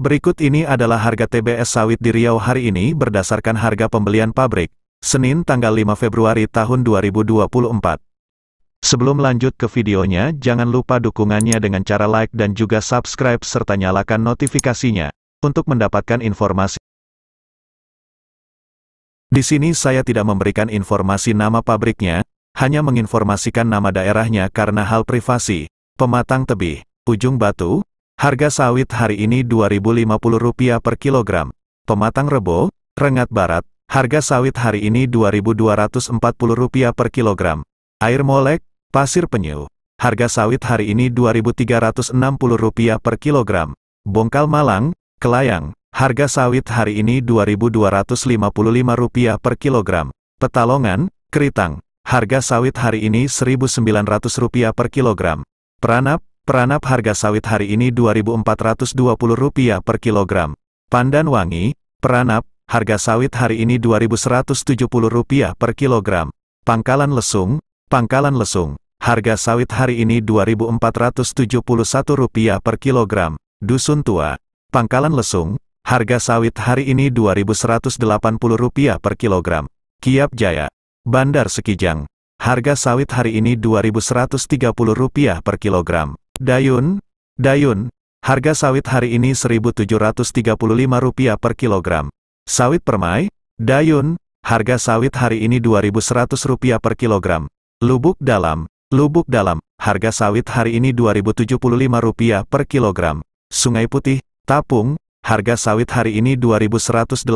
Berikut ini adalah harga TBS sawit di Riau hari ini berdasarkan harga pembelian pabrik, Senin tanggal 5 Februari tahun 2024. Sebelum lanjut ke videonya, jangan lupa dukungannya dengan cara like dan juga subscribe serta nyalakan notifikasinya, untuk mendapatkan informasi di sini saya tidak memberikan informasi nama pabriknya, hanya menginformasikan nama daerahnya karena hal privasi. Pematang Tebih, Ujung Batu, harga sawit hari ini Rp2.050 per kilogram. Pematang Rebo, Rengat Barat, harga sawit hari ini Rp2.240 per kilogram. Air Molek, Pasir Penyu, harga sawit hari ini Rp2.360 per kilogram. Bongkal Malang, Kelayang, Harga sawit hari ini Rp2.255 per kilogram. Petalongan, Keritang. Harga sawit hari ini Rp1.900 per kilogram. Peranap, Peranap harga sawit hari ini Rp2.420 per kilogram. Pandan wangi, Peranap, harga sawit hari ini Rp2.170 per kilogram. Pangkalan lesung, Pangkalan lesung. Harga sawit hari ini Rp2.471 per kilogram. Dusun tua, Pangkalan lesung, Harga sawit hari ini Rp2.180 per kilogram. Kiap Jaya. Bandar Sekijang. Harga sawit hari ini Rp2.130 per kilogram. Dayun. Dayun. Harga sawit hari ini Rp1.735 per kilogram. Sawit permai. Dayun. Harga sawit hari ini Rp2.100 per kilogram. Lubuk dalam. Lubuk dalam. Harga sawit hari ini Rp2.075 per kilogram. Sungai Putih. Tapung harga sawit hari ini Rp2.180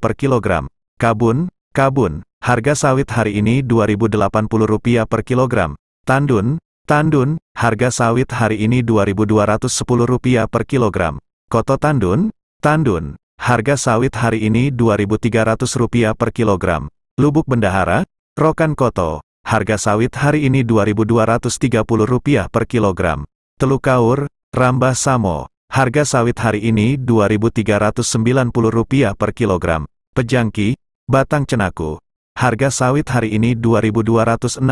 per kilogram. Kabun, kabun, harga sawit hari ini Rp2.080 per kilogram. Tandun, tandun, harga sawit hari ini Rp2.210 per kilogram. Koto tandun, tandun, harga sawit hari ini Rp2.300 per kilogram. Lubuk bendahara, rokan koto, harga sawit hari ini Rp2.230 per kilogram. Teluk kaur, rambah samo, Harga sawit hari ini Rp2.390 per kilogram. Pejangki, batang cenaku. Harga sawit hari ini Rp2.260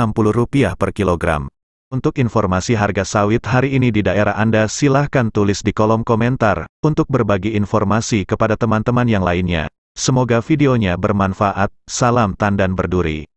per kilogram. Untuk informasi harga sawit hari ini di daerah Anda silahkan tulis di kolom komentar, untuk berbagi informasi kepada teman-teman yang lainnya. Semoga videonya bermanfaat, salam tandan berduri.